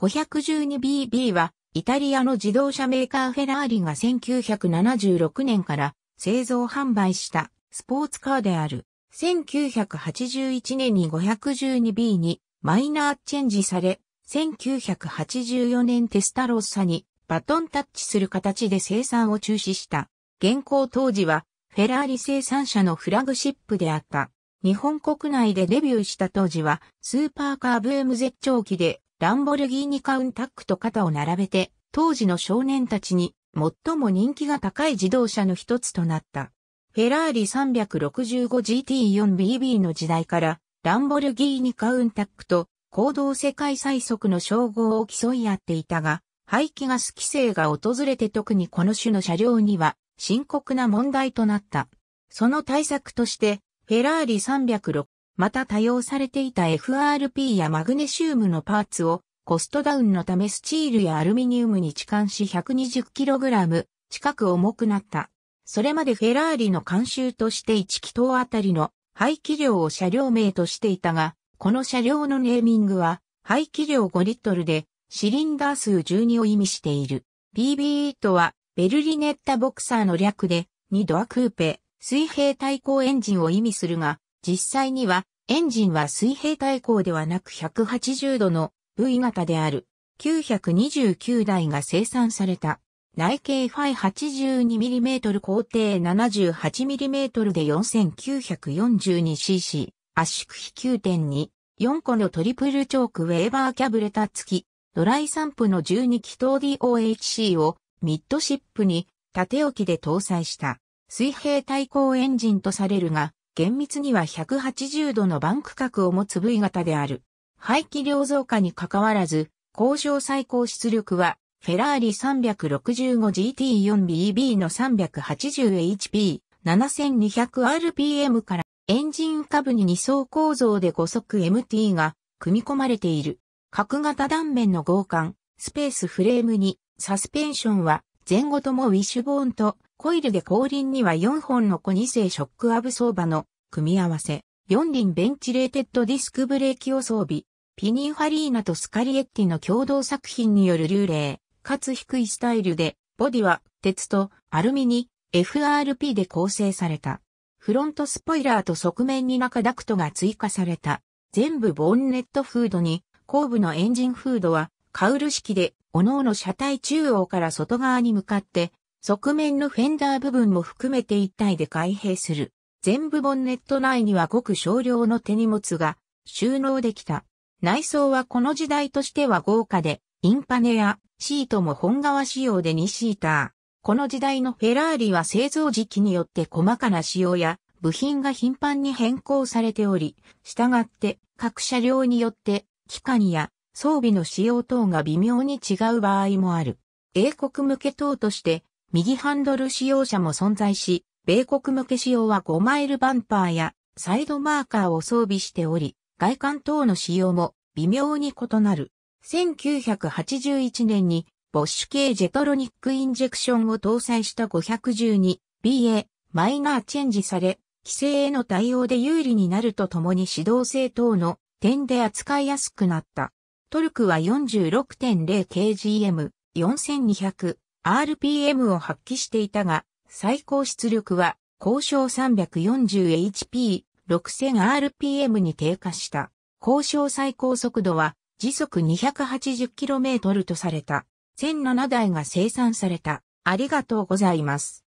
512BB は、イタリアの自動車メーカーフェラーリが1976年から製造販売したスポーツカーである。1981年に 512B にマイナーチェンジされ、1984年テスタロッサにバトンタッチする形で生産を中止した。現行当時はフェラーリ生産者のフラグシップであった。日本国内でデビューした当時はスーパーカーブーム絶頂期でランボルギーニカウンタックと肩を並べて、当時の少年たちに最も人気が高い自動車の一つとなった。フェラーリ 365GT4BB の時代から、ランボルギーニカウンタックと、行動世界最速の称号を競い合っていたが、排気ガス規制が訪れて特にこの種の車両には深刻な問題となった。その対策として、フェラーリまた多用されていた FRP やマグネシウムのパーツをコストダウンのためスチールやアルミニウムに置換し 120kg 近く重くなった。それまでフェラーリの慣習として1気筒あたりの排気量を車両名としていたが、この車両のネーミングは排気量5リットルでシリンダー数12を意味している。BBE とはベルリネッタボクサーの略で2ドアクーペ、水平対向エンジンを意味するが、実際にはエンジンは水平対向ではなく180度の V 型である929台が生産された。内径ファイ 82mm 工程 78mm で 4942cc 圧縮比9.2 4個のトリプルチョークウェーバーキャブレタ付きドライ散布の12気筒 DOHC をミッドシップに縦置きで搭載した水平対向エンジンとされるが厳密には180度のバンク角を持つ V 型である。排気量増加に関わらず、交渉最高出力は、フェラーリ 365GT4BB の 380HP7200rpm からエンジン下部に2層構造で5速 MT が組み込まれている。角型断面の合管、スペースフレームに、サスペンションは前後ともウィッシュボーンとコイルで後輪には4本のコ2世ショックアブソーバの組み合わせ、4輪ベンチレーテッドディスクブレーキを装備、ピニーファリーナとスカリエッティの共同作品による流麗、かつ低いスタイルで、ボディは鉄とアルミに FRP で構成された。フロントスポイラーと側面に中ダクトが追加された。全部ボンネットフードに、後部のエンジンフードは、カウル式で、各々車体中央から外側に向かって、側面のフェンダー部分も含めて一体で開閉する。全部ボンネット内にはごく少量の手荷物が収納できた。内装はこの時代としては豪華で、インパネやシートも本革仕様で2シーター。この時代のフェラーリは製造時期によって細かな仕様や部品が頻繁に変更されており、従って各車両によって機関や装備の仕様等が微妙に違う場合もある。英国向け等として右ハンドル使用者も存在し、米国向け仕様は5マイルバンパーやサイドマーカーを装備しており、外観等の仕様も微妙に異なる。1981年にボッシュ系ジェトロニックインジェクションを搭載した 512BA マイナーチェンジされ、規制への対応で有利になるとともに指導性等の点で扱いやすくなった。トルクは 46.0kgm、4200rpm を発揮していたが、最高出力は、交渉 340HP6000rpm に低下した。交渉最高速度は、時速 280km とされた。1007台が生産された。ありがとうございます。